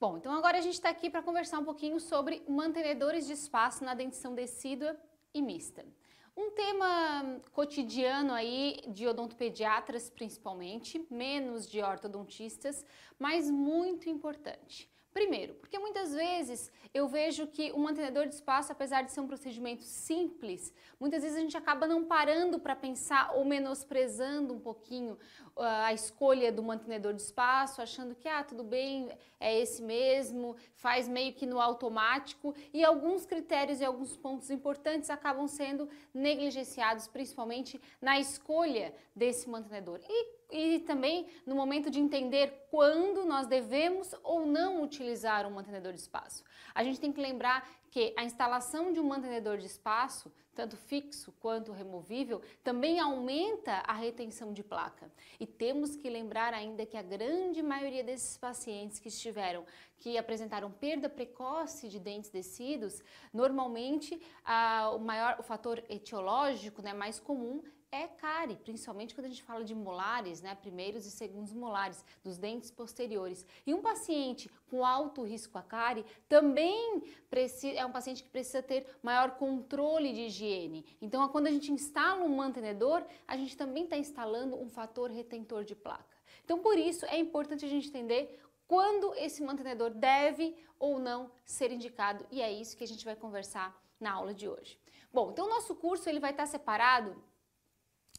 Bom, então agora a gente está aqui para conversar um pouquinho sobre mantenedores de espaço na dentição decídua e mista. Um tema cotidiano aí de odontopediatras principalmente, menos de ortodontistas, mas muito importante. Primeiro, porque muitas vezes eu vejo que o mantenedor de espaço, apesar de ser um procedimento simples, muitas vezes a gente acaba não parando para pensar ou menosprezando um pouquinho uh, a escolha do mantenedor de espaço, achando que, ah, tudo bem, é esse mesmo, faz meio que no automático, e alguns critérios e alguns pontos importantes acabam sendo negligenciados, principalmente na escolha desse mantenedor. E e também no momento de entender quando nós devemos ou não utilizar um mantenedor de espaço. A gente tem que lembrar que a instalação de um mantenedor de espaço, tanto fixo quanto removível, também aumenta a retenção de placa. E temos que lembrar ainda que a grande maioria desses pacientes que estiveram, que apresentaram perda precoce de dentes descidos, normalmente o maior o fator etiológico, né, mais comum é cárie, principalmente quando a gente fala de molares, né, primeiros e segundos molares, dos dentes posteriores. E um paciente com alto risco à cárie também precisa, é um paciente que precisa ter maior controle de higiene. Então, quando a gente instala um mantenedor, a gente também está instalando um fator retentor de placa. Então, por isso, é importante a gente entender quando esse mantenedor deve ou não ser indicado, e é isso que a gente vai conversar na aula de hoje. Bom, então o nosso curso ele vai estar separado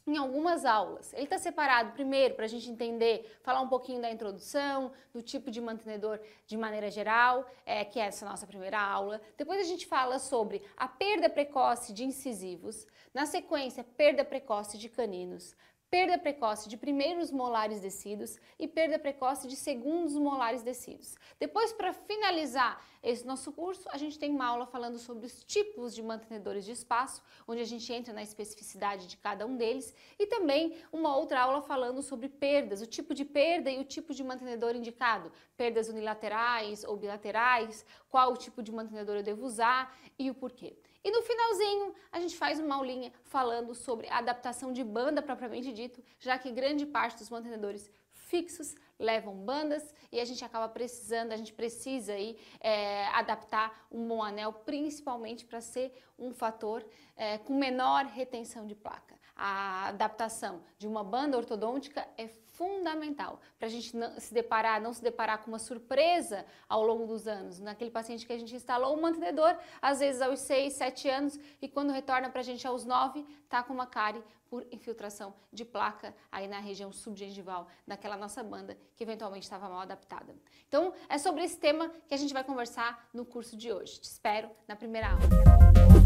em algumas aulas. Ele está separado primeiro para a gente entender, falar um pouquinho da introdução, do tipo de mantenedor de maneira geral, é, que é essa nossa primeira aula. Depois a gente fala sobre a perda precoce de incisivos, na sequência, perda precoce de caninos, perda precoce de primeiros molares descidos e perda precoce de segundos molares descidos. Depois, para finalizar esse nosso curso, a gente tem uma aula falando sobre os tipos de mantenedores de espaço, onde a gente entra na especificidade de cada um deles, e também uma outra aula falando sobre perdas, o tipo de perda e o tipo de mantenedor indicado, perdas unilaterais ou bilaterais, qual o tipo de mantenedor eu devo usar e o porquê. E no finalzinho, a gente faz uma aulinha falando sobre a adaptação de banda propriamente dito, já que grande parte dos mantenedores fixos levam bandas e a gente acaba precisando, a gente precisa aí é, adaptar um bom anel, principalmente para ser um fator é, com menor retenção de placa. A adaptação de uma banda ortodôntica é fundamental para a gente se deparar, não se deparar com uma surpresa ao longo dos anos. Naquele paciente que a gente instalou um mantenedor, às vezes aos 6, 7 anos, e quando retorna para a gente aos 9, está com uma cárie por infiltração de placa aí na região subgengival daquela nossa banda que eventualmente estava mal adaptada. Então, é sobre esse tema que a gente vai conversar no curso de hoje. Te espero na primeira aula.